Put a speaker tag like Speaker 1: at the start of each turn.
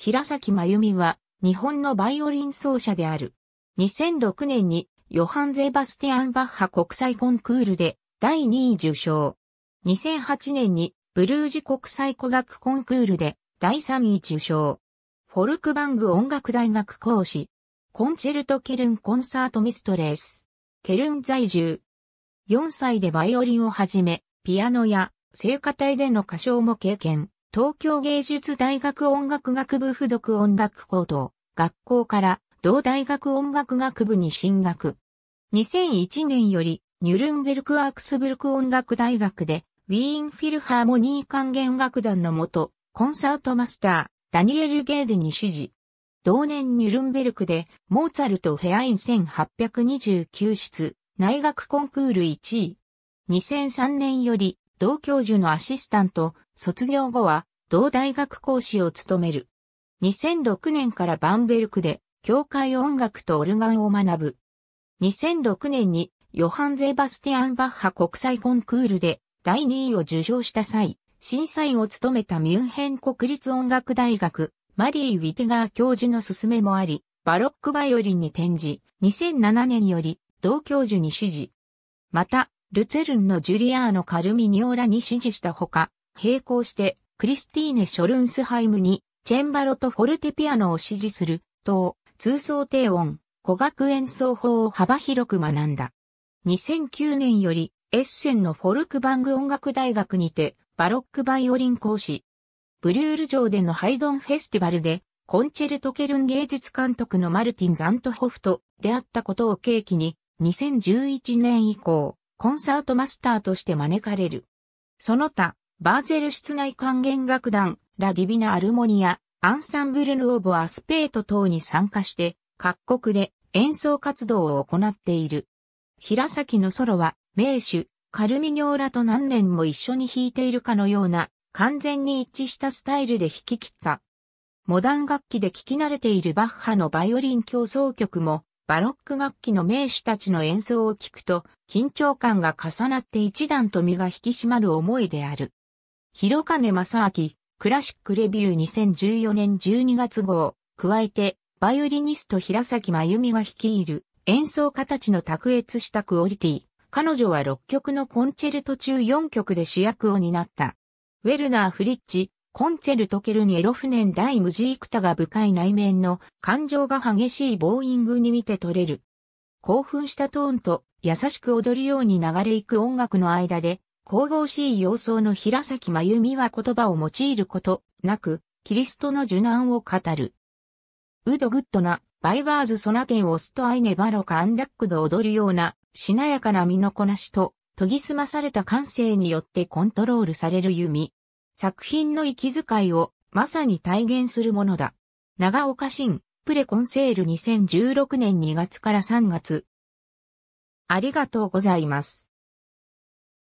Speaker 1: 平崎真由美は、日本のバイオリン奏者である。2006年に、ヨハン・ゼバスティアン・バッハ国際コンクールで、第2位受賞。2008年に、ブルージュ国際古楽コンクールで、第3位受賞。フォルクバング音楽大学講師。コンチェルト・ケルン・コンサート・ミストレース。ケルン在住。4歳でバイオリンをはじめ、ピアノや、聖歌隊での歌唱も経験。東京芸術大学音楽学部附属音楽高等学校から同大学音楽学部に進学。2001年よりニュルンベルク・アークスブルク音楽大学でウィーンフィルハーモニー管弦楽団の元コンサートマスターダニエル・ゲーデに指示。同年ニュルンベルクでモーツァルト・フェアイン1829室内学コンクール1位。2003年より同教授のアシスタント、卒業後は同大学講師を務める。2006年からバンベルクで教会音楽とオルガンを学ぶ。2006年にヨハン・ゼバスティアン・バッハ国際コンクールで第2位を受賞した際、審査員を務めたミュンヘン国立音楽大学、マリー・ウィテガー教授の勧めもあり、バロックバイオリンに転じ、2007年より同教授に指示。また、ルツェルンのジュリアーノ・カルミニオラに支持したほか、並行してクリスティーネ・ショルンスハイムにチェンバロとフォルテピアノを支持する、等、通奏低音、古楽演奏法を幅広く学んだ。2009年よりエッセンのフォルクバング音楽大学にてバロックバイオリン講師。ブリュール城でのハイドンフェスティバルでコンチェルトケルン芸術監督のマルティン・ザントホフと出会ったことを契機に2011年以降コンサートマスターとして招かれる。その他、バーゼル室内管弦楽団、ラディビナ・アルモニア、アンサンブル・ヌオボ・アスペート等に参加して、各国で演奏活動を行っている。平崎のソロは、名手、カルミニョーラと何年も一緒に弾いているかのような、完全に一致したスタイルで弾き切った。モダン楽器で聴き慣れているバッハのバイオリン競奏曲も、バロック楽器の名手たちの演奏を聞くと、緊張感が重なって一段と身が引き締まる思いである。広金正明、クラシックレビュー2014年12月号、加えて、バイオリニスト平崎真由美が率いる演奏家たちの卓越したクオリティ。彼女は6曲のコンチェルト中4曲で主役を担った。ウェルナー・フリッチ、コンツェルトケルにエロフネン大無ジークタが深い内面の感情が激しいボーイングに見て取れる。興奮したトーンと優しく踊るように流れ行く音楽の間で、神々しい様相の平崎真由美は言葉を用いることなく、キリストの受難を語る。ウドグッドな、バイバーズソナケンオストアイネバロカアンダックド踊るような、しなやかな身のこなしと、研ぎ澄まされた感性によってコントロールされる弓。作品の息遣いをまさに体現するものだ。長岡新、プレコンセール2016年2月から3月。ありがとうございます。